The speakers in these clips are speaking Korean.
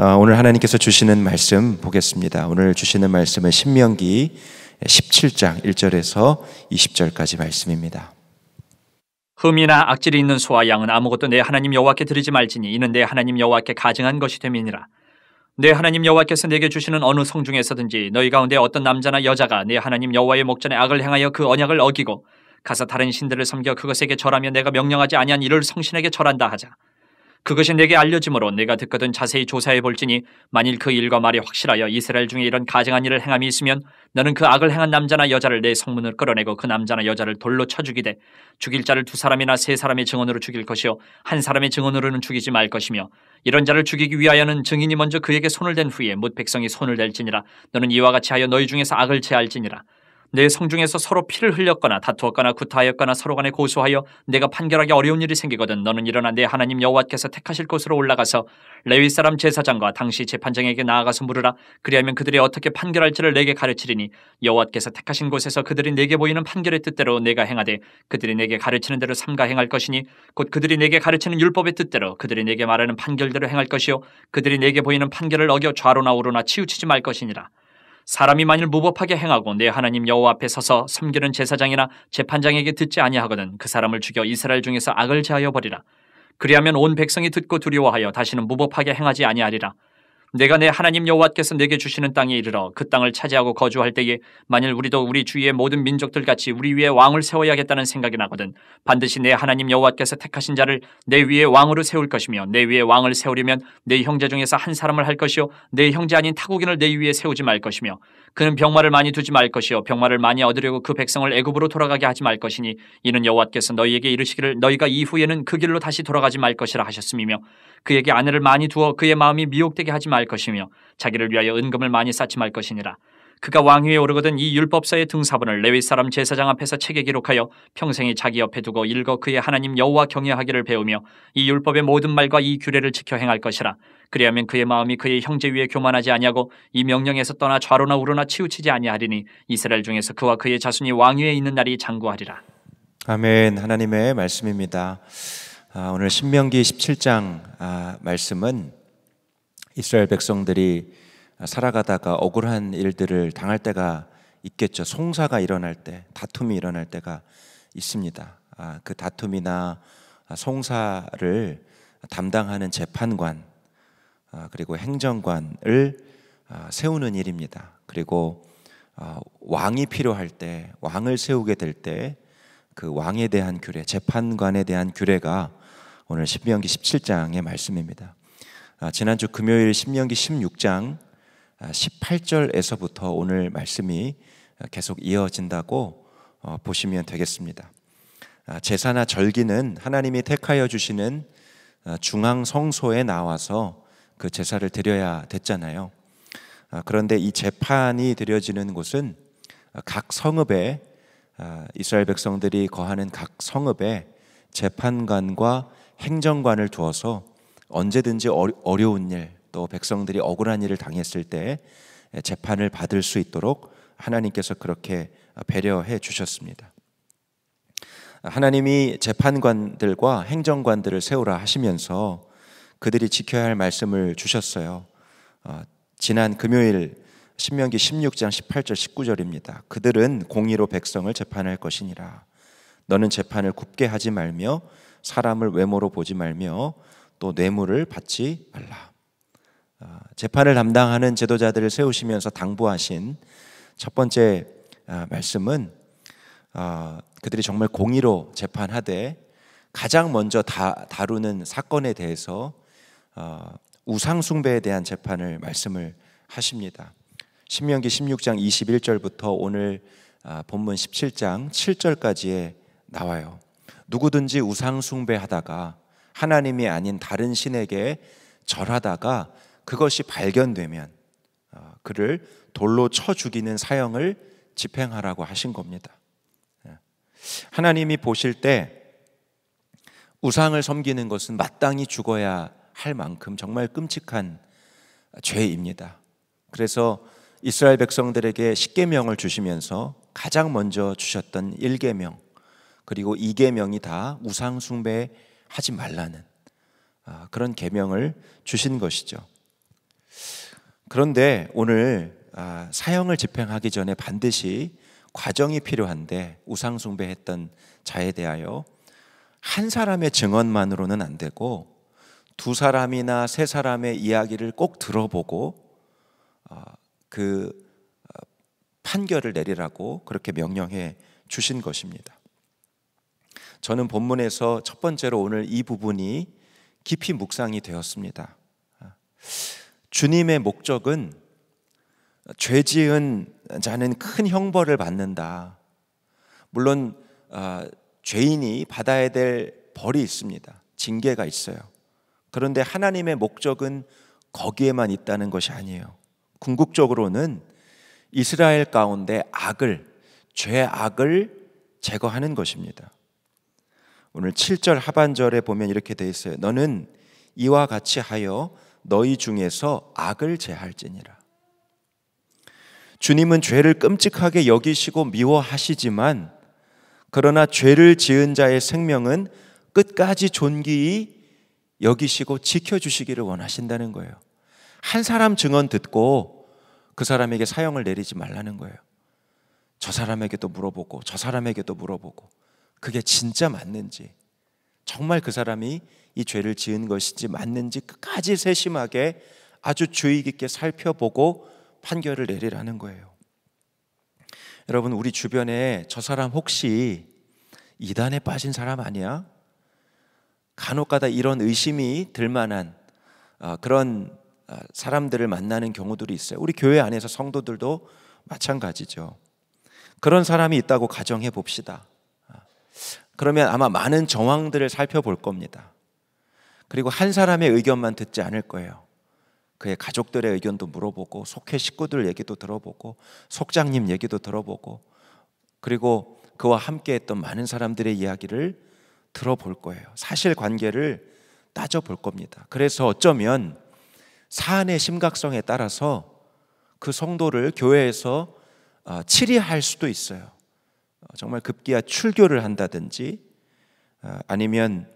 어, 오늘 하나님께서 주시는 말씀 보겠습니다. 오늘 주시는 말씀은 신명기 17장 1절에서 20절까지 말씀입니다. 흠이나 악질이 있는 소와 양은 아무것도 내 하나님 여호와께 드리지 말지니 이는 내 하나님 여호와께 가증한 것이 됨이니라. 내 하나님 여호와께서 내게 주시는 어느 성 중에서든지 너희 가운데 어떤 남자나 여자가 내 하나님 여호와의 목전에 악을 행하여 그 언약을 어기고 가서 다른 신들을 섬겨 그것에게 절하며 내가 명령하지 아니한 이를 성신에게 절한다 하자. 그것이 내게 알려지므로 내가 듣거든 자세히 조사해 볼지니 만일 그 일과 말이 확실하여 이스라엘 중에 이런 가증한 일을 행함이 있으면 너는 그 악을 행한 남자나 여자를 내 성문을 끌어내고 그 남자나 여자를 돌로 쳐 죽이되 죽일 자를 두 사람이나 세 사람의 증언으로 죽일 것이요 한 사람의 증언으로는 죽이지 말 것이며 이런 자를 죽이기 위하여는 증인이 먼저 그에게 손을 댄 후에 못 백성이 손을 댈지니라 너는 이와 같이 하여 너희 중에서 악을 제할지니라 내 성중에서 서로 피를 흘렸거나 다투었거나 구타하였거나 서로 간에 고소하여 내가 판결하기 어려운 일이 생기거든 너는 일어나 내 하나님 여호와께서 택하실 곳으로 올라가서 레위 사람 제사장과 당시 재판장에게 나아가서 물으라 그리하면 그들이 어떻게 판결할지를 내게 가르치리니 여호와께서 택하신 곳에서 그들이 내게 보이는 판결의 뜻대로 내가 행하되 그들이 내게 가르치는 대로 삼가 행할 것이니 곧 그들이 내게 가르치는 율법의 뜻대로 그들이 내게 말하는 판결대로 행할 것이요 그들이 내게 보이는 판결을 어겨 좌로나 우로나 치우치지 말 것이니라 사람이 만일 무법하게 행하고 내 하나님 여호와 앞에 서서 섬기는 제사장이나 재판장에게 듣지 아니하거든 그 사람을 죽여 이스라엘 중에서 악을 제하여 버리라. 그리하면 온 백성이 듣고 두려워하여 다시는 무법하게 행하지 아니하리라. 내가 내 하나님 여호와께서 내게 주시는 땅에 이르러 그 땅을 차지하고 거주할 때에 만일 우리도 우리 주위의 모든 민족들 같이 우리 위에 왕을 세워야겠다는 생각이 나거든 반드시 내 하나님 여호와께서 택하신 자를 내 위에 왕으로 세울 것이며 내 위에 왕을 세우려면 내 형제 중에서 한 사람을 할 것이요 내 형제 아닌 타국인을 내 위에 세우지 말 것이며 그는 병마를 많이 두지 말 것이요 병마를 많이 얻으려고 그 백성을 애굽으로 돌아가게 하지 말 것이니 이는 여호와께서 너희에게 이르시기를 너희가 이후에는 그 길로 다시 돌아가지 말 것이라 하셨음이며 그에게 아내를 많이 두어 그의 마음이 미혹되게 하지 말 것이며 자기를 위하여 은금을 많이 쌓지 말 것이니라 그가 왕위에 오르거든 이 율법서의 등사본을 레위 사람 제사장 앞에서 책에 기록하여 평생에 자기 옆에 두고 읽어 그의 하나님 여호와 경외하기를 배우며 이 율법의 모든 말과 이 규례를 지켜 행할 것이라 그리하면 그의 마음이 그의 형제 위에 교만하지 아니하고 이 명령에서 떠나 좌로나 우로나 치우치지 아니하리니 이스라엘 중에서 그와 그의 자손이 왕위에 있는 날이 장구하리라 아멘 하나님의 말씀입니다. 아, 오늘 신명기 17장 아, 말씀은 이스라엘 백성들이 살아가다가 억울한 일들을 당할 때가 있겠죠. 송사가 일어날 때, 다툼이 일어날 때가 있습니다. 아, 그 다툼이나 송사를 담당하는 재판관 아, 그리고 행정관을 아, 세우는 일입니다. 그리고 어, 왕이 필요할 때, 왕을 세우게 될 때 그 왕에 대한 규례, 재판관에 대한 규례가 오늘 신명기 17장의 말씀입니다. 아, 지난주 금요일 신명기 16장 18절에서부터 오늘 말씀이 계속 이어진다고 어, 보시면 되겠습니다. 아, 제사나 절기는 하나님이 택하여 주시는 아, 중앙 성소에 나와서 그 제사를 드려야 됐잖아요. 아, 그런데 이 재판이 드려지는 곳은 각 성읍에 이스라엘 백성들이 거하는 각 성읍에 재판관과 행정관을 두어서 언제든지 어려운 일, 또 백성들이 억울한 일을 당했을 때 예, 재판을 받을 수 있도록 하나님께서 그렇게 배려해 주셨습니다. 하나님이 재판관들과 행정관들을 세우라 하시면서 그들이 지켜야 할 말씀을 주셨어요. 어, 지난 금요일 신명기 16장 18절 19절입니다. 그들은 공의로 백성을 재판할 것이니라. 너는 재판을 굽게 하지 말며 사람을 외모로 보지 말며 또 뇌물을 받지 말라. 아, 재판을 담당하는 제도자들을 세우시면서 당부하신 첫 번째 아, 말씀은 아, 그들이 정말 공의로 재판하되 가장 먼저 다, 다루는 사건에 대해서 우상숭배에 대한 재판을 말씀을 하십니다. 신명기 16장 21절부터 오늘 본문 17장 7절까지에 나와요. 누구든지 우상숭배하다가 하나님이 아닌 다른 신에게 절하다가 그것이 발견되면 어, 그를 돌로 쳐 죽이는 사형을 집행하라고 하신 겁니다. 예. 하나님이 보실 때 우상을 섬기는 것은 마땅히 죽어야 할 만큼 정말 끔찍한 죄입니다. 그래서 이스라엘 백성들에게 십계명을 주시면서 가장 먼저 주셨던 일계명 그리고 이계명이 다 우상 숭배하지 말라는 아, 그런 계명을 주신 것이죠. 그런데 오늘 아, 사형을 집행하기 전에 반드시 과정이 필요한데 우상숭배했던 자에 대하여 한 사람의 증언만으로는 안 되고 두 사람이나 세 사람의 이야기를 꼭 들어보고 아, 그 아, 판결을 내리라고 그렇게 명령해 주신 것입니다. 저는 본문에서 첫 번째로 오늘 이 부분이 깊이 묵상이 되었습니다. 주님의 목적은 죄 지은 자는 큰 형벌을 받는다. 물론 어, 죄인이 받아야 될 벌이 있습니다. 징계가 있어요. 그런데 하나님의 목적은 거기에만 있다는 것이 아니에요. 궁극적으로는 이스라엘 가운데 악을, 죄악을 제거하는 것입니다. 오늘 7절 하반절에 보면 이렇게 되어 있어요. 너는 이와 같이 하여 너희 중에서 악을 제할지니라. 주님은 죄를 끔찍하게 여기시고 미워하시지만 그러나 죄를 지은 자의 생명은 끝까지 존귀히 여기시고 지켜주시기를 원하신다는 거예요. 한 사람 증언 듣고 그 사람에게 사형을 내리지 말라는 거예요. 저 사람에게도 물어보고 저 사람에게도 물어보고 그게 진짜 맞는지 정말 그 사람이 이 죄를 지은 것인지 맞는지 끝까지 세심하게 아주 주의 깊게 살펴보고 판결을 내리라는 거예요. 여러분 우리 주변에 저 사람 혹시 이단에 빠진 사람 아니야? 간혹가다 이런 의심이 들만한 어, 그런 어, 사람들을 만나는 경우들이 있어요. 우리 교회 안에서 성도들도 마찬가지죠. 그런 사람이 있다고 가정해 봅시다. 어, 그러면 아마 많은 정황들을 살펴볼 겁니다. 그리고 한 사람의 의견만 듣지 않을 거예요. 그의 가족들의 의견도 물어보고 속회 식구들 얘기도 들어보고 속장님 얘기도 들어보고 그리고 그와 함께 했던 많은 사람들의 이야기를 들어볼 거예요. 사실 관계를 따져볼 겁니다. 그래서 어쩌면 사안의 심각성에 따라서 그 성도를 교회에서 어, 치리할 수도 있어요. 어, 정말 급기야 출교를 한다든지 어, 아니면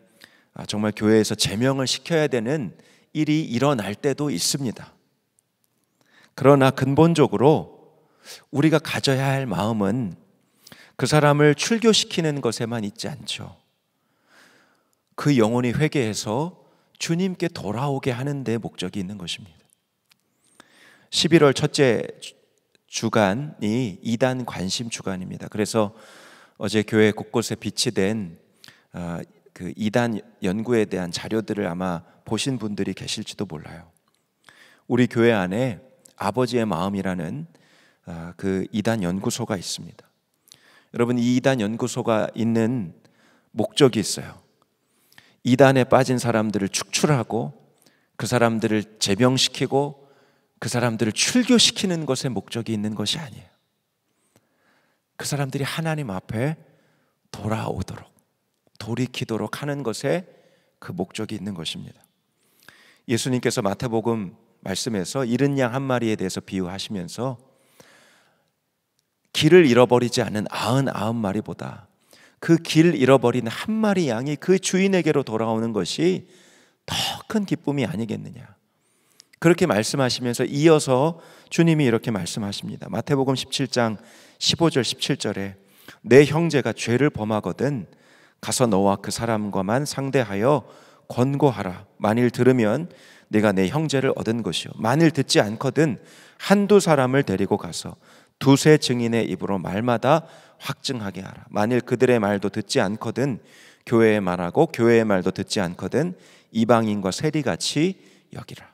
아, 정말 교회에서 제명을 시켜야 되는 일이 일어날 때도 있습니다. 그러나 근본적으로 우리가 가져야 할 마음은 그 사람을 출교시키는 것에만 있지 않죠. 그 영혼이 회개해서 주님께 돌아오게 하는 데 목적이 있는 것입니다. 11월 첫째 주간이 이단 관심 주간입니다. 그래서 어제 교회 곳곳에 비치된 그 이단 연구에 대한 자료들을 아마 보신 분들이 계실지도 몰라요. 우리 교회 안에 아버지의 마음이라는 아, 그 이단 연구소가 있습니다. 여러분 이 이단 연구소가 있는 목적이 있어요. 이단에 빠진 사람들을 축출하고 그 사람들을 재병시키고 그 사람들을 출교시키는 것에 목적이 있는 것이 아니에요. 그 사람들이 하나님 앞에 돌아오도록 돌이키도록 하는 것에 그 목적이 있는 것입니다. 예수님께서 마태복음 말씀에서 잃은 양 한 마리에 대해서 비유하시면서 길을 잃어버리지 않은 아흔 아홉 마리보다 그 길 잃어버린 한 마리 양이 그 주인에게로 돌아오는 것이 더 큰 기쁨이 아니겠느냐. 그렇게 말씀하시면서 이어서 주님이 이렇게 말씀하십니다. 마태복음 17장 15절 17절에 내 형제가 죄를 범하거든 가서 너와 그 사람과만 상대하여 권고하라. 만일 들으면 내가 내 형제를 얻은 것이요. 만일 듣지 않거든 한두 사람을 데리고 가서 두세 증인의 입으로 말마다 확증하게 하라. 만일 그들의 말도 듣지 않거든 교회의 말하고 교회의 말도 듣지 않거든 이방인과 세리같이 여기라.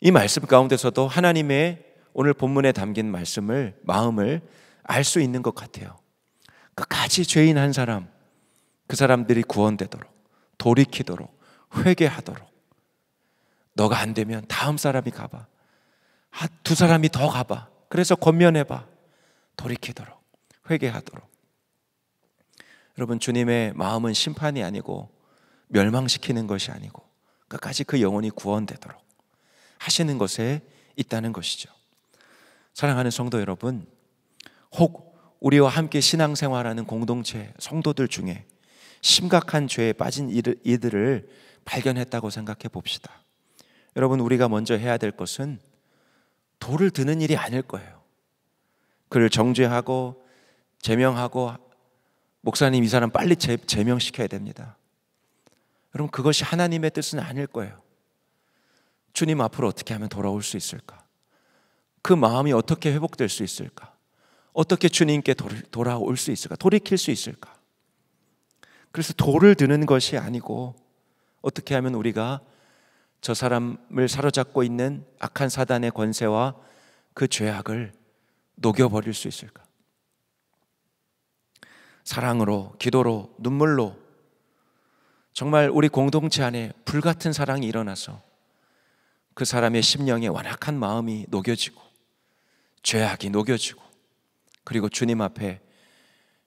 이 말씀 가운데서도 하나님의 오늘 본문에 담긴 말씀을 마음을 알 수 있는 것 같아요. 끝까지 그 죄인 한 사람 그 사람들이 구원되도록 돌이키도록 회개하도록 너가 안 되면 다음 사람이 가봐 아, 두 사람이 더 가봐 그래서 권면해봐 돌이키도록 회개하도록 여러분 주님의 마음은 심판이 아니고 멸망시키는 것이 아니고 끝까지 그 영혼이 구원되도록 하시는 것에 있다는 것이죠 사랑하는 성도 여러분 혹 우리와 함께 신앙생활하는 공동체 성도들 중에 심각한 죄에 빠진 이들을 발견했다고 생각해 봅시다. 여러분 우리가 먼저 해야 될 것은 돌을 드는 일이 아닐 거예요. 그를 정죄하고 제명하고 목사님 이 사람 빨리 제, 제명시켜야 됩니다. 여러분 그것이 하나님의 뜻은 아닐 거예요. 주님 앞으로 어떻게 하면 돌아올 수 있을까? 그 마음이 어떻게 회복될 수 있을까? 어떻게 주님께 돌아올 수 있을까? 돌이킬 수 있을까? 그래서 돌을 드는 것이 아니고 어떻게 하면 우리가 저 사람을 사로잡고 있는 악한 사단의 권세와 그 죄악을 녹여버릴 수 있을까? 사랑으로, 기도로, 눈물로 정말 우리 공동체 안에 불같은 사랑이 일어나서 그 사람의 심령에 완악한 마음이 녹여지고 죄악이 녹여지고 그리고 주님 앞에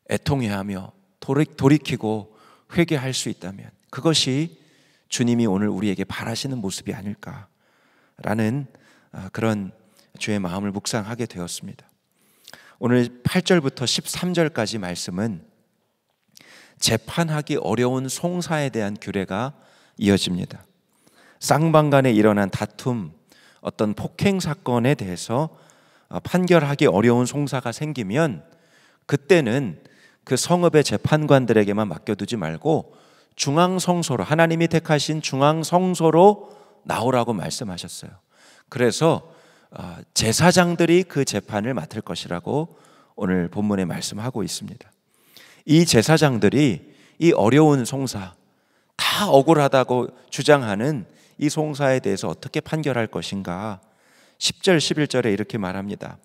애통해 하며 돌이키고 회개할 수 있다면 그것이 주님이 오늘 우리에게 바라시는 모습이 아닐까라는 아, 그런 주의 마음을 묵상하게 되었습니다. 오늘 8절부터 13절까지 말씀은 재판하기 어려운 송사에 대한 규례가 이어집니다. 쌍방간에 일어난 다툼, 어떤 폭행 사건에 대해서 아, 판결하기 어려운 송사가 생기면 그때는 그 성읍의 재판관들에게만 맡겨두지 말고 중앙성소로 하나님이 택하신 중앙성소로 나오라고 말씀하셨어요. 그래서 아, 제사장들이 그 재판을 맡을 것이라고 오늘 본문에 말씀하고 있습니다. 이 제사장들이 이 어려운 송사 다 억울하다고 주장하는 이 송사에 대해서 어떻게 판결할 것인가 10절 11절에 이렇게 말합니다.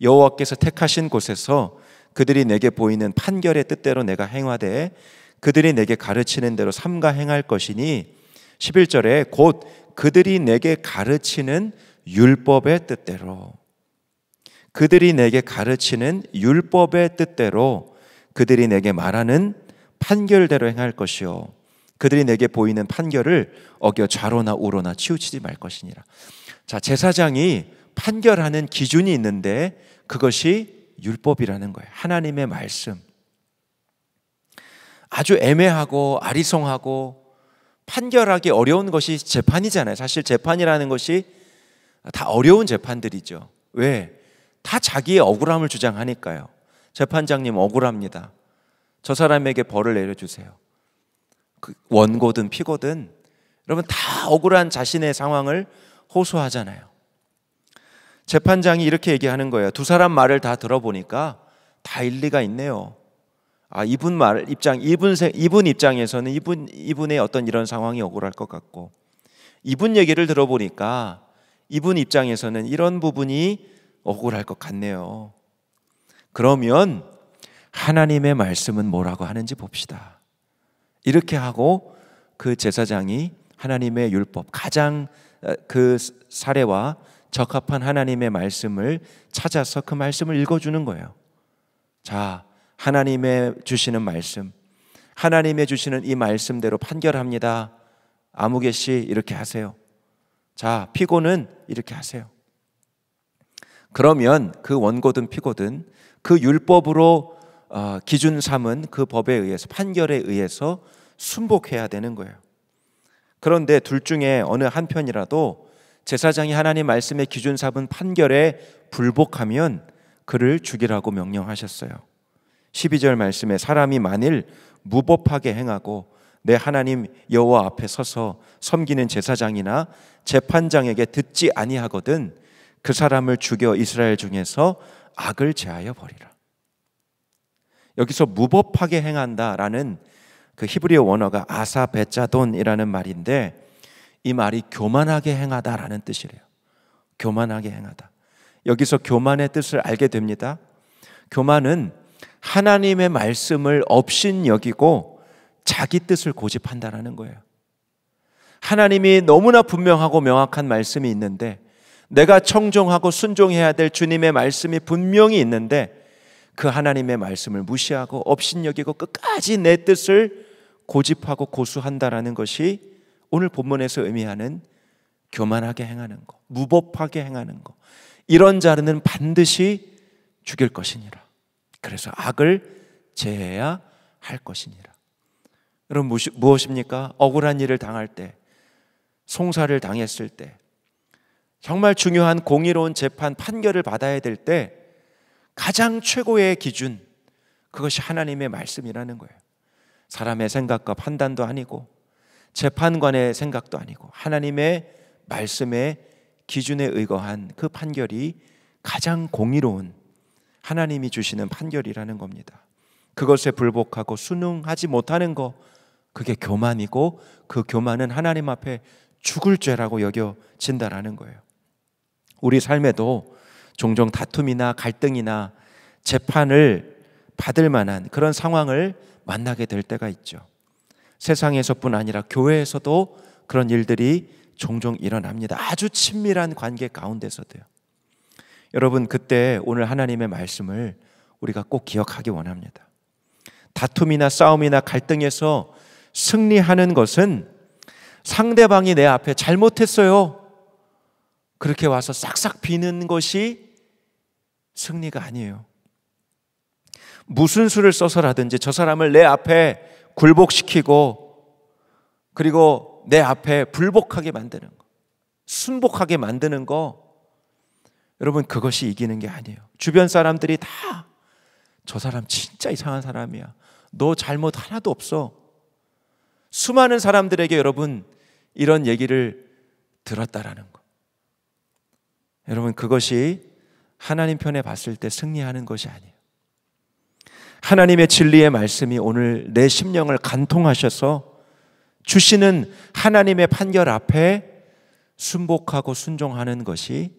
여호와께서 택하신 곳에서 그들이 내게 보이는 판결의 뜻대로 내가 행하되 그들이 내게 가르치는 대로 삼가 행할 것이니 11절에 곧 그들이 내게 가르치는 율법의 뜻대로 그들이 내게 가르치는 율법의 뜻대로 그들이 내게 말하는 판결대로 행할 것이요 그들이 내게 보이는 판결을 어겨 좌로나 우로나 치우치지 말 것이니라. 자, 제사장이 판결하는 기준이 있는데 그것이 율법이라는 거예요. 하나님의 말씀. 아주 애매하고 아리송하고 판결하기 어려운 것이 재판이잖아요. 사실 재판이라는 것이 다 어려운 재판들이죠. 왜? 다 자기의 억울함을 주장하니까요. 재판장님 억울합니다. 저 사람에게 벌을 내려주세요. 그 원고든 피고든 여러분 다 억울한 자신의 상황을 호소하잖아요. 재판장이 이렇게 얘기하는 거예요. 두 사람 말을 다 들어보니까 다 일리가 있네요. 아, 이분 말 입장 이분 이분 입장에서는 이분 이분의 어떤 이런 상황이 억울할 것 같고 이분 얘기를 들어보니까 이분 입장에서는 이런 부분이 억울할 것 같네요. 그러면 하나님의 말씀은 뭐라고 하는지 봅시다. 이렇게 하고 그 제사장이 하나님의 율법 가장 어, 그 사례와 적합한 하나님의 말씀을 찾아서 그 말씀을 읽어주는 거예요. 자, 하나님의 주시는 말씀, 하나님의 주시는 이 말씀대로 판결합니다. 아무개 씨 이렇게 하세요. 자, 피고는 이렇게 하세요. 그러면 그 원고든 피고든 그 율법으로 어, 기준 삼은 그 법에 의해서 판결에 의해서 순복해야 되는 거예요. 그런데 둘 중에 어느 한편이라도 제사장이 하나님 말씀의 기준 삼은 판결에 불복하면 그를 죽이라고 명령하셨어요. 12절 말씀에 사람이 만일 무법하게 행하고 내 하나님 여호와 앞에 서서 섬기는 제사장이나 재판장에게 듣지 아니하거든 그 사람을 죽여 이스라엘 중에서 악을 제하여 버리라. 여기서 무법하게 행한다라는 그 히브리어 원어가 아사 베자돈이라는 말인데 이 말이 교만하게 행하다라는 뜻이래요. 교만하게 행하다. 여기서 교만의 뜻을 알게 됩니다. 교만은 하나님의 말씀을 없인 여기고 자기 뜻을 고집한다라는 거예요. 하나님이 너무나 분명하고 명확한 말씀이 있는데 내가 청종하고 순종해야 될 주님의 말씀이 분명히 있는데 그 하나님의 말씀을 무시하고 없신여기고 끝까지 내 뜻을 고집하고 고수한다라는 것이 오늘 본문에서 의미하는 교만하게 행하는 것, 무법하게 행하는 것. 이런 자는 반드시 죽일 것이니라. 그래서 악을 제해야 할 것이니라. 여러분 무엇입니까? 억울한 일을 당할 때, 송사를 당했을 때, 정말 중요한 공의로운 재판 판결을 받아야 될 때 가장 최고의 기준 그것이 하나님의 말씀이라는 거예요. 사람의 생각과 판단도 아니고 재판관의 생각도 아니고 하나님의 말씀의 기준에 의거한 그 판결이 가장 공의로운 하나님이 주시는 판결이라는 겁니다. 그것에 불복하고 순응하지 못하는 거 그게 교만이고 그 교만은 하나님 앞에 죽을 죄라고 여겨진다라는 거예요. 우리 삶에도 종종 다툼이나 갈등이나 재판을 받을 만한 그런 상황을 만나게 될 때가 있죠. 세상에서뿐 아니라 교회에서도 그런 일들이 종종 일어납니다. 아주 친밀한 관계 가운데서도요. 여러분, 그때 오늘 하나님의 말씀을 우리가 꼭 기억하기 원합니다. 다툼이나 싸움이나 갈등에서 승리하는 것은 상대방이 내 앞에 잘못했어요. 그렇게 와서 싹싹 비는 것이 승리가 아니에요. 무슨 수를 써서라든지 저 사람을 내 앞에 굴복시키고 그리고 내 앞에 불복하게 만드는 거, 순복하게 만드는 거, 여러분 그것이 이기는 게 아니에요. 주변 사람들이 다 저 사람 진짜 이상한 사람이야. 너 잘못 하나도 없어. 수많은 사람들에게 여러분 이런 얘기를 들었다라는 거. 여러분 그것이 하나님 편에 봤을 때 승리하는 것이 아니에요. 하나님의 진리의 말씀이 오늘 내 심령을 간통하셔서 주시는 하나님의 판결 앞에 순복하고 순종하는 것이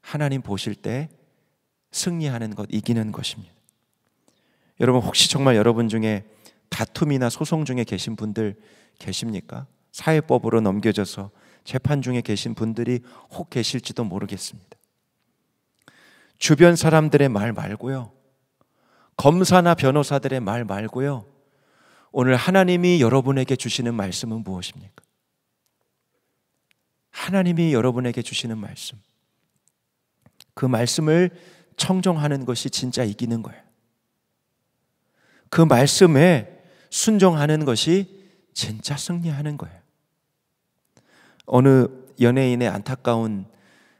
하나님 보실 때 승리하는 것, 이기는 것입니다. 여러분, 혹시 정말 여러분 중에 다툼이나 소송 중에 계신 분들 계십니까? 사회법으로 넘겨져서 재판 중에 계신 분들이 혹 계실지도 모르겠습니다. 주변 사람들의 말 말고요. 검사나 변호사들의 말 말고요. 오늘 하나님이 여러분에게 주시는 말씀은 무엇입니까? 하나님이 여러분에게 주시는 말씀. 그 말씀을 청정하는 것이 진짜 이기는 거예요. 그 말씀에 순종하는 것이 진짜 승리하는 거예요. 어느 연예인의 안타까운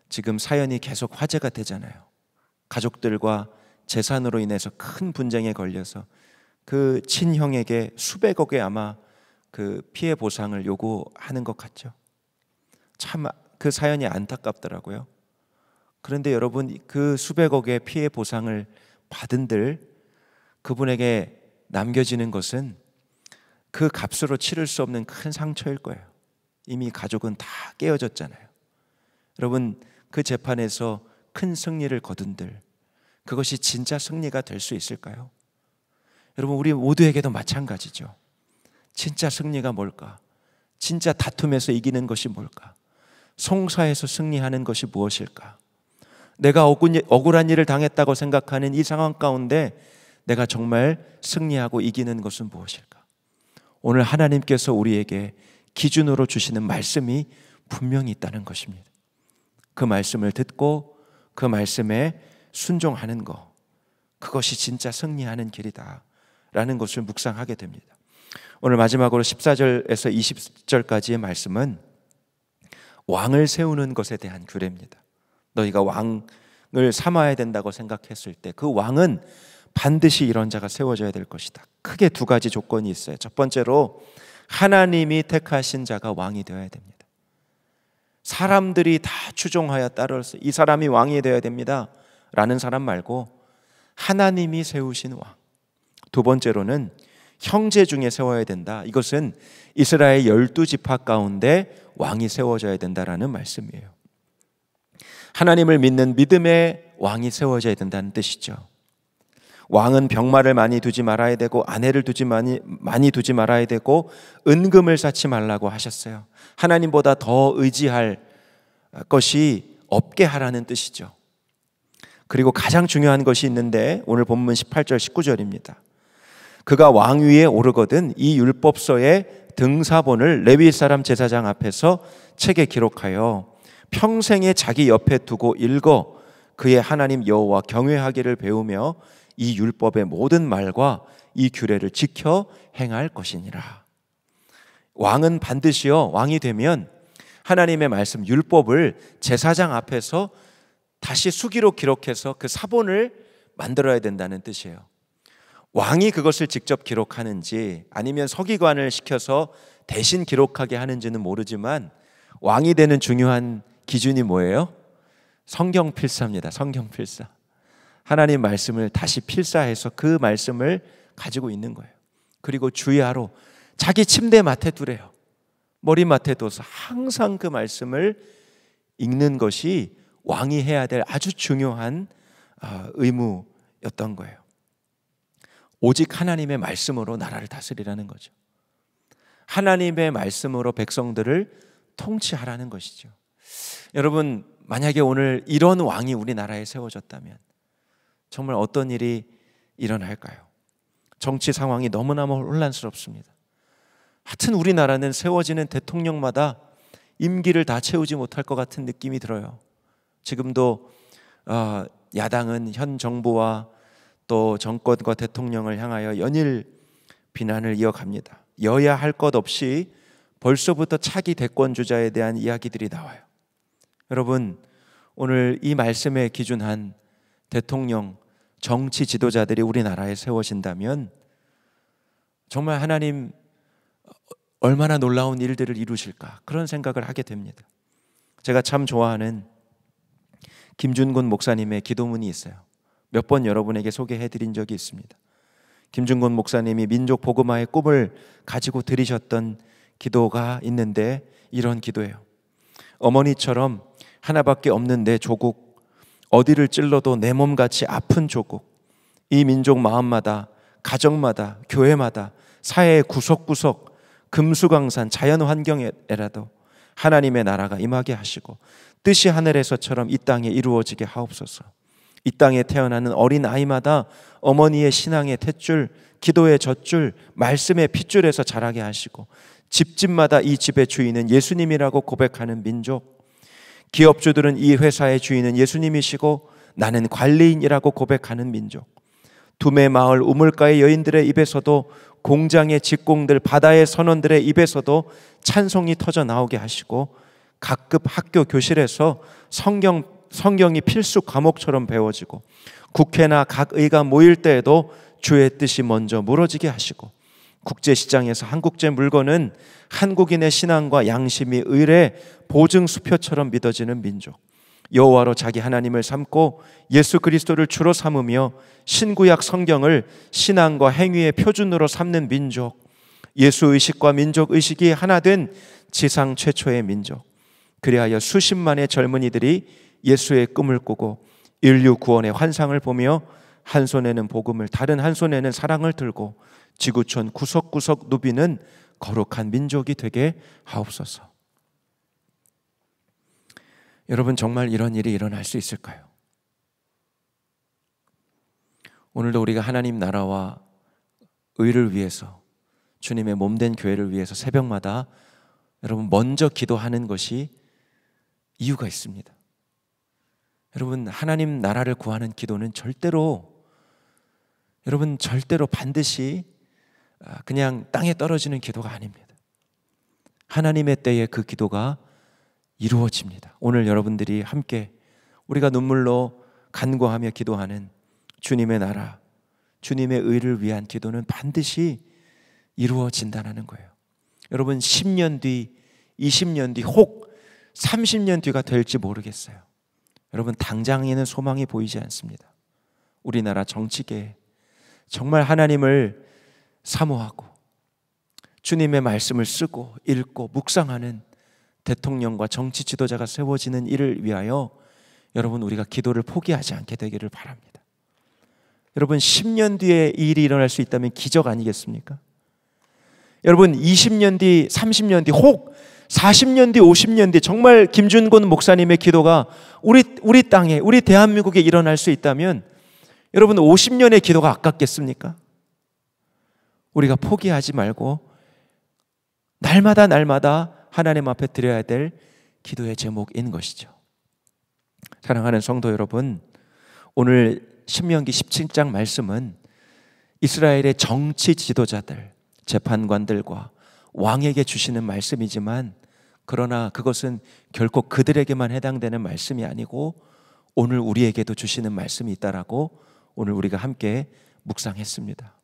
지금 사연이 계속 화제가 되잖아요. 가족들과 재산으로 인해서 큰 분쟁에 걸려서 그 친형에게 수백억의 아마 그 피해 보상을 요구하는 것 같죠. 참 그 사연이 안타깝더라고요. 그런데 여러분 그 수백억의 피해 보상을 받은들 그분에게 남겨지는 것은 그 값으로 치를 수 없는 큰 상처일 거예요. 이미 가족은 다 깨어졌잖아요. 여러분 그 재판에서 큰 승리를 거둔들 그것이 진짜 승리가 될 수 있을까요? 여러분, 우리 모두에게도 마찬가지죠. 진짜 승리가 뭘까? 진짜 다툼에서 이기는 것이 뭘까? 송사에서 승리하는 것이 무엇일까? 내가 억울한 일을 당했다고 생각하는 이 상황 가운데 내가 정말 승리하고 이기는 것은 무엇일까? 오늘 하나님께서 우리에게 기준으로 주시는 말씀이 분명히 있다는 것입니다. 그 말씀을 듣고 그 말씀에 순종하는 것 그것이 진짜 승리하는 길이다 라는 것을 묵상하게 됩니다. 오늘 마지막으로 14절에서 20절까지의 말씀은 왕을 세우는 것에 대한 규례입니다. 너희가 왕을 삼아야 된다고 생각했을 때 그 왕은 반드시 이런 자가 세워져야 될 것이다. 크게 두 가지 조건이 있어요. 첫 번째로 하나님이 택하신 자가 왕이 되어야 됩니다. 사람들이 다 추종하여 따라서 이 사람이 왕이 되어야 됩니다. 라는 사람 말고 하나님이 세우신 왕. 두 번째로는 형제 중에 세워야 된다. 이것은 이스라엘 열두 지파 가운데 왕이 세워져야 된다라는 말씀이에요. 하나님을 믿는 믿음의 왕이 세워져야 된다는 뜻이죠. 왕은 병마를 많이 두지 말아야 되고 아내를 두지 많이 많이 두지 말아야 되고 은금을 쌓지 말라고 하셨어요. 하나님보다 더 의지할 것이 없게 하라는 뜻이죠. 그리고 가장 중요한 것이 있는데 오늘 본문 18절 19절입니다. 그가 왕위에 오르거든 이 율법서의 등사본을 레위 사람 제사장 앞에서 책에 기록하여 평생에 자기 옆에 두고 읽어 그의 하나님 여호와 경외하기를 배우며 이 율법의 모든 말과 이 규례를 지켜 행할 것이니라. 왕은 반드시요 왕이 되면 하나님의 말씀 율법을 제사장 앞에서 다시 수기로 기록해서 그 사본을 만들어야 된다는 뜻이에요. 왕이 그것을 직접 기록하는지 아니면 서기관을 시켜서 대신 기록하게 하는지는 모르지만 왕이 되는 중요한 기준이 뭐예요? 성경 필사입니다. 성경 필사. 하나님 말씀을 다시 필사해서 그 말씀을 가지고 있는 거예요. 그리고 주야로 자기 침대 맡에 두래요. 머리맡에 둬서 항상 그 말씀을 읽는 것이 왕이 해야 될 아주 중요한 어, 의무였던 거예요. 오직 하나님의 말씀으로 나라를 다스리라는 거죠. 하나님의 말씀으로 백성들을 통치하라는 것이죠. 여러분, 만약에 오늘 이런 왕이 우리나라에 세워졌다면 정말 어떤 일이 일어날까요? 정치 상황이 너무나 혼란스럽습니다. 하여튼 우리나라는 세워지는 대통령마다 임기를 다 채우지 못할 것 같은 느낌이 들어요. 지금도 어, 야당은 현 정부와 또 정권과 대통령을 향하여 연일 비난을 이어갑니다. 여야 할 것 없이 벌써부터 차기 대권 주자에 대한 이야기들이 나와요. 여러분, 오늘 이 말씀에 기준한 대통령, 정치 지도자들이 우리나라에 세워진다면 정말 하나님 얼마나 놀라운 일들을 이루실까 그런 생각을 하게 됩니다. 제가 참 좋아하는 김준곤 목사님의 기도문이 있어요. 몇 번 여러분에게 소개해 드린 적이 있습니다. 김준곤 목사님이 민족 복음화의 꿈을 가지고 드리셨던 기도가 있는데 이런 기도예요. 어머니처럼 하나밖에 없는 내 조국, 어디를 찔러도 내 몸같이 아픈 조국, 이 민족 마음마다, 가정마다, 교회마다, 사회의 구석구석, 금수강산, 자연환경에라도 하나님의 나라가 임하게 하시고 뜻이 하늘에서처럼 이 땅에 이루어지게 하옵소서. 이 땅에 태어나는 어린 아이마다 어머니의 신앙의 탯줄, 기도의 젖줄, 말씀의 핏줄에서 자라게 하시고 집집마다 이 집의 주인은 예수님이라고 고백하는 민족, 기업주들은 이 회사의 주인은 예수님이시고 나는 관리인이라고 고백하는 민족, 두메 마을 우물가의 여인들의 입에서도 공장의 직공들, 바다의 선원들의 입에서도 찬송이 터져 나오게 하시고 각급 학교 교실에서 성경 성경이 필수 과목처럼 배워지고 국회나 각 의가 모일 때에도 주의 뜻이 먼저 무너지게 하시고 국제시장에서 한국제 물건은 한국인의 신앙과 양심이 의뢰 보증 수표처럼 믿어지는 민족. 여호와로 자기 하나님을 삼고 예수 그리스도를 주로 삼으며 신구약 성경을 신앙과 행위의 표준으로 삼는 민족. 예수 의식과 민족 의식이 하나 된 지상 최초의 민족. 그리하여 수십만의 젊은이들이 예수의 꿈을 꾸고 인류 구원의 환상을 보며 한 손에는 복음을 다른 한 손에는 사랑을 들고 지구촌 구석구석 누비는 거룩한 민족이 되게 하옵소서. 여러분 정말 이런 일이 일어날 수 있을까요? 오늘도 우리가 하나님 나라와 의를 위해서 주님의 몸된 교회를 위해서 새벽마다 여러분 먼저 기도하는 것이 이유가 있습니다. 여러분, 하나님 나라를 구하는 기도는 절대로, 여러분, 절대로 반드시 아, 그냥 땅에 떨어지는 기도가 아닙니다. 하나님의 때에 그 기도가 이루어집니다. 오늘 여러분들이 함께 우리가 눈물로 간과하며 기도하는 주님의 나라, 주님의 의를 위한 기도는 반드시 이루어진다는 거예요. 여러분 10년 뒤, 20년 뒤, 혹 30년 뒤가 될지 모르겠어요. 여러분 당장에는 소망이 보이지 않습니다. 우리나라 정치계 에 정말 하나님을 사모하고 주님의 말씀을 쓰고 읽고 묵상하는 대통령과 정치 지도자가 세워지는 일을 위하여 여러분 우리가 기도를 포기하지 않게 되기를 바랍니다. 여러분 10년 뒤에 일이 일어날 수 있다면 기적 아니겠습니까? 여러분 20년 뒤, 30년 뒤, 혹 40년 뒤, 50년 뒤 정말 김준곤 목사님의 기도가 우리 우리 땅에, 우리 대한민국에 일어날 수 있다면 여러분 50년의 기도가 아깝겠습니까? 우리가 포기하지 말고 날마다 날마다 하나님 앞에 드려야 될 기도의 제목인 것이죠. 사랑하는 성도 여러분, 오늘 신명기 17장 말씀은 이스라엘의 정치 지도자들, 재판관들과 왕에게 주시는 말씀이지만 그러나 그것은 결코 그들에게만 해당되는 말씀이 아니고 오늘 우리에게도 주시는 말씀이 있다라고 오늘 우리가 함께 묵상했습니다.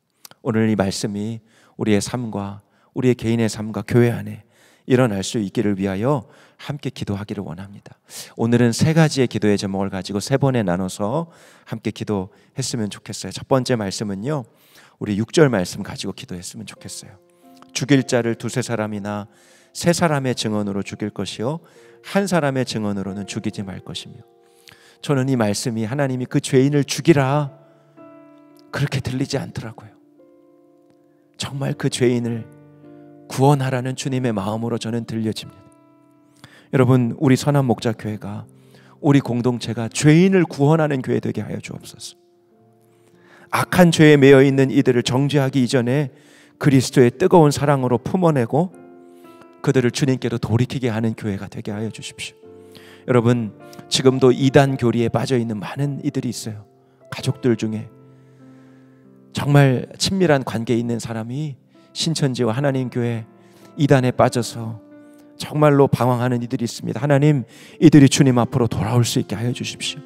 오늘 이 말씀이 우리의 삶과 우리의 개인의 삶과 교회 안에 일어날 수 있기를 위하여 함께 기도하기를 원합니다. 오늘은 세 가지의 기도의 제목을 가지고 세 번에 나눠서 함께 기도했으면 좋겠어요. 첫 번째 말씀은요. 우리 6절 말씀 가지고 기도했으면 좋겠어요. 죽일 자를 두세 사람이나 세 사람의 증언으로 죽일 것이요 한 사람의 증언으로는 죽이지 말 것이며 저는 이 말씀이 하나님이 그 죄인을 죽이라 그렇게 들리지 않더라고요. 정말 그 죄인을 구원하라는 주님의 마음으로 저는 들려집니다. 여러분, 우리 선한 목자 교회가 우리 공동체가 죄인을 구원하는 교회 되게 하여 주옵소서. 악한 죄에 매여 있는 이들을 정죄하기 이전에 그리스도의 뜨거운 사랑으로 품어내고 그들을 주님께로 돌이키게 하는 교회가 되게 하여 주십시오. 여러분, 지금도 이단 교리에 빠져 있는 많은 이들이 있어요. 가족들 중에 정말 친밀한 관계 있는 사람이 신천지와 하나님 교회 이단에 빠져서 정말로 방황하는 이들이 있습니다. 하나님, 이들이 주님 앞으로 돌아올 수 있게 하여 주십시오.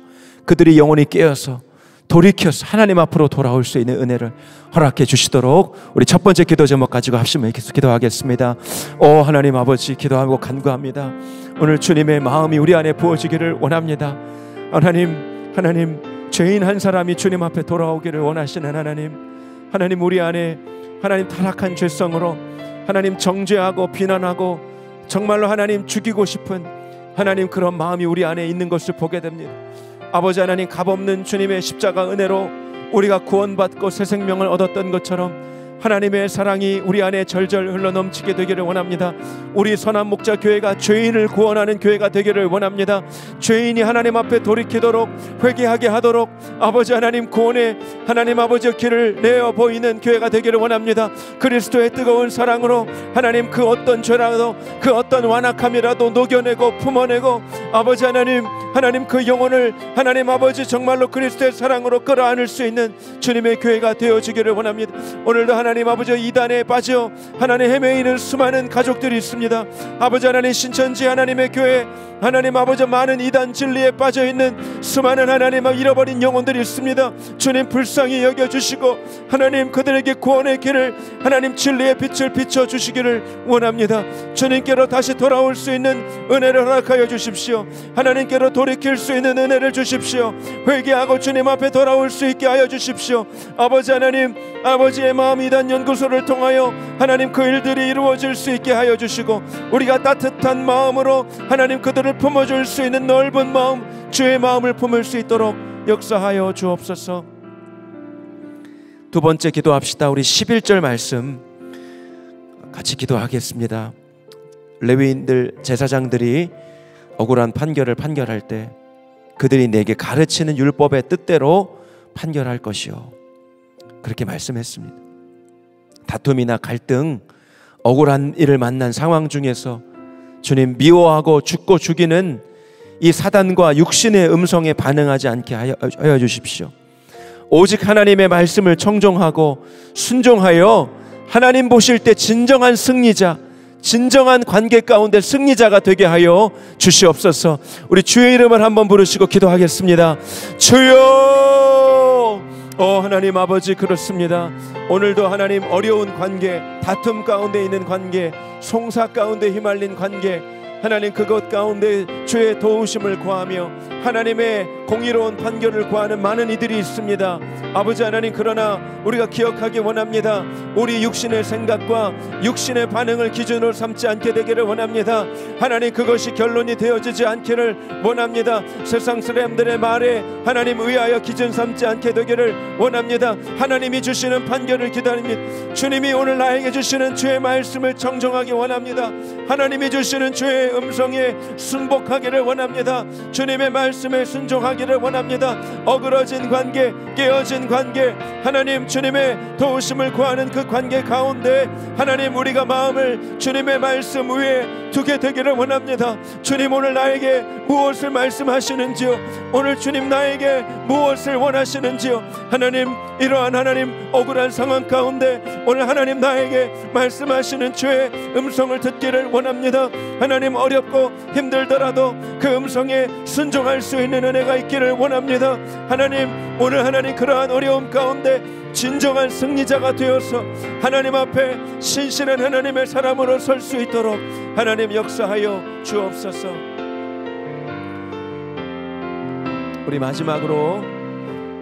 그들이 영혼이 깨어서 돌이켜서 하나님 앞으로 돌아올 수 있는 은혜를 허락해 주시도록 우리 첫 번째 기도 제목 가지고 합심해 계속 기도하겠습니다. 오 하나님 아버지 기도하고 간구합니다. 오늘 주님의 마음이 우리 안에 부어지기를 원합니다. 하나님 하나님 죄인 한 사람이 주님 앞에 돌아오기를 원하시는 하나님 하나님 우리 안에 하나님 타락한 죄성으로 하나님 정죄하고 비난하고 정말로 하나님 죽이고 싶은 하나님 그런 마음이 우리 안에 있는 것을 보게 됩니다. 아버지 하나님 값없는 주님의 십자가 은혜로 우리가 구원받고 새 생명을 얻었던 것처럼 하나님의 사랑이 우리 안에 절절 흘러넘치게 되기를 원합니다. 우리 선한 목자 교회가 죄인을 구원하는 교회가 되기를 원합니다. 죄인이 하나님 앞에 돌이키도록 회개하게 하도록 아버지 하나님 구원의 하나님 아버지 길을 내어 보이는 교회가 되기를 원합니다. 그리스도의 뜨거운 사랑으로 하나님 그 어떤 죄라도 그 어떤 완악함이라도 녹여내고 품어내고 아버지 하나님 하나님 그 영혼을 하나님 아버지 정말로 그리스도의 사랑으로 끌어안을 수 있는 주님의 교회가 되어지기를 원합니다. 오늘도 하나님 하나님 아버지 이단에 빠져 하나님 헤매이는 수많은 가족들이 있습니다. 아버지 하나님 신천지 하나님의 교회 하나님 아버지 많은 이단 진리에 빠져 있는 수많은 하나님 잃어버린 영혼들이 있습니다. 주님 불쌍히 여겨 주시고 하나님 그들에게 구원의 길을 하나님 진리의 빛을 비춰 주시기를 원합니다. 주님께로 다시 돌아올 수 있는 은혜를 허락하여 주십시오. 하나님께로 돌이킬 수 있는 은혜를 주십시오. 회개하고 주님 앞에 돌아올 수 있게 하여 주십시오. 아버지 하나님 아버지의 마음이 다 따뜻한 연구소를 통하여 하나님 그 일들이 이루어질 수 있게 하여 주시고 우리가 따뜻한 마음으로 하나님 그들을 품어줄 수 있는 넓은 마음 주의 마음을 품을 수 있도록 역사하여 주옵소서 두 번째 기도합시다 우리 11절 말씀 같이 기도하겠습니다 레위인들 제사장들이 억울한 판결을 판결할 때 그들이 내게 가르치는 율법의 뜻대로 판결할 것이요 그렇게 말씀했습니다. 다툼이나 갈등, 억울한 일을 만난 상황 중에서 주님 미워하고 죽고 죽이는 이 사단과 육신의 음성에 반응하지 않게 하여, 주십시오. 오직 하나님의 말씀을 청종하고 순종하여 하나님 보실 때 진정한 승리자, 진정한 관계 가운데 승리자가 되게 하여 주시옵소서. 우리 주의 이름을 한번 부르시고 기도하겠습니다. 주여! 어 하나님 아버지 그렇습니다. 오늘도 하나님 어려운 관계, 다툼 가운데 있는 관계, 송사 가운데 휘말린 관계, 하나님 그것 가운데 주의 도우심을 구하며 하나님의 공의로운 판결을 구하는 많은 이들이 있습니다. 아버지 하나님 그러나 우리가 기억하기 원합니다. 우리 육신의 생각과 육신의 반응을 기준으로 삼지 않게 되기를 원합니다. 하나님 그것이 결론이 되어지지 않기를 원합니다. 세상 사람들의 말에 하나님 의하여 기준 삼지 않게 되기를 원합니다. 하나님이 주시는 판결을 기다립니다. 주님이 오늘 나에게 주시는 주의 말씀을 정정하기 원합니다. 하나님이 주시는 주의 음성에 순복하기를 원합니다. 주님의 말씀에 순종하기를 원합니다. 어그러진 관계, 깨어진 관계, 하나님 주님의 도우심을 구하는 그 관계 가운데 하나님 우리가 마음을 주님의 말씀 위에 두게 되기를 원합니다. 주님 오늘 나에게 무엇을 말씀하시는지요? 오늘 주님 나에게 무엇을 원하시는지요? 하나님 이러한 하나님 억울한 상황 가운데 오늘 하나님 나에게 말씀하시는 주의 음성을 듣기를 원합니다. 하나님 어렵고 힘들더라도 그 음성에 순종할 수 있는 은혜가 있기를 원합니다. 하나님 오늘 하나님 그러한 어려움 가운데 진정한 승리자가 되어서 하나님 앞에 신실한 하나님의 사람으로 설 수 있도록 하나님 역사하여 주옵소서. 우리 마지막으로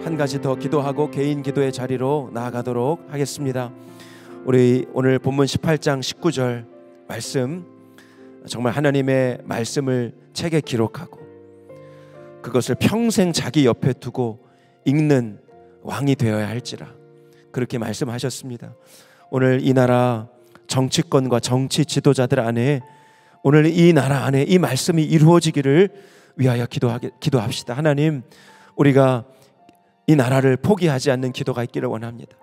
한 가지 더 기도하고 개인 기도의 자리로 나아가도록 하겠습니다. 우리 오늘 본문 18장 19절 말씀 정말 하나님의 말씀을 책에 기록하고 그것을 평생 자기 옆에 두고 읽는 왕이 되어야 할지라 그렇게 말씀하셨습니다. 오늘 이 나라 정치권과 정치 지도자들 안에 오늘 이 나라 안에 이 말씀이 이루어지기를 위하여 기도하게, 기도합시다. 하나님, 우리가 이 나라를 포기하지 않는 기도가 있기를 원합니다.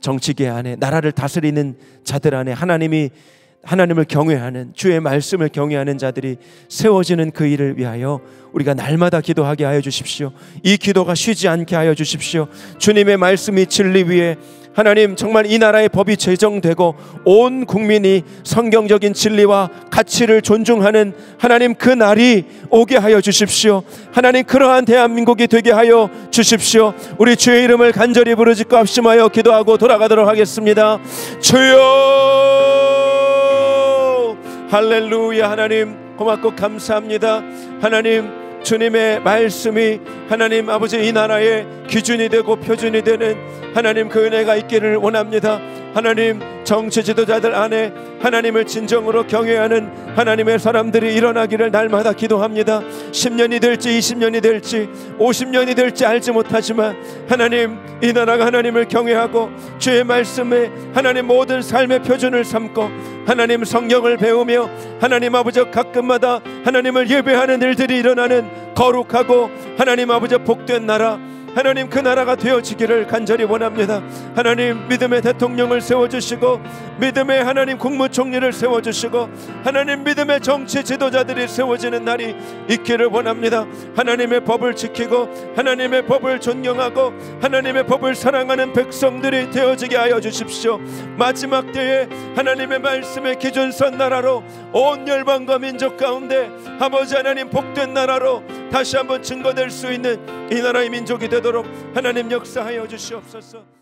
정치계 안에 나라를 다스리는 자들 안에 하나님이 하나님을 경외하는 주의 말씀을 경외하는 자들이 세워지는 그 일을 위하여 우리가 날마다 기도하게 하여 주십시오. 이 기도가 쉬지 않게 하여 주십시오. 주님의 말씀이 진리 위에 하나님 정말 이 나라의 법이 제정되고 온 국민이 성경적인 진리와 가치를 존중하는 하나님 그 날이 오게 하여 주십시오. 하나님 그러한 대한민국이 되게 하여 주십시오. 우리 주의 이름을 간절히 부르짖고 합심하여 기도하고 돌아가도록 하겠습니다. 주여 할렐루야 하나님 고맙고 감사합니다 하나님 주님의 말씀이 하나님 아버지 이 나라의 기준이 되고 표준이 되는 하나님 그 은혜가 있기를 원합니다. 하나님 정치 지도자들 안에 하나님을 진정으로 경외하는 하나님의 사람들이 일어나기를 날마다 기도합니다. 10년이 될지 20년이 될지 50년이 될지 알지 못하지만 하나님 이 나라가 하나님을 경외하고 주의 말씀에 하나님 모든 삶의 표준을 삼고 하나님 성경을 배우며 하나님 아버지 가끔마다 하나님을 예배하는 일들이 일어나는 거룩하고 하나님 아버지 복된 나라 하나님 그 나라가 되어지기를 간절히 원합니다. 하나님 믿음의 대통령을 세워주시고 믿음의 하나님 국무총리를 세워주시고 하나님 믿음의 정치 지도자들이 세워지는 날이 있기를 원합니다. 하나님의 법을 지키고 하나님의 법을 존경하고 하나님의 법을 사랑하는 백성들이 되어지게 하여 주십시오. 마지막 때에 하나님의 말씀의 기준선 나라로 온 열방과 민족 가운데 아버지 하나님 복된 나라로 다시 한번 증거될 수 있는 이 나라의 민족이 되도록 되도록 하나님 역사하여 주시옵소서.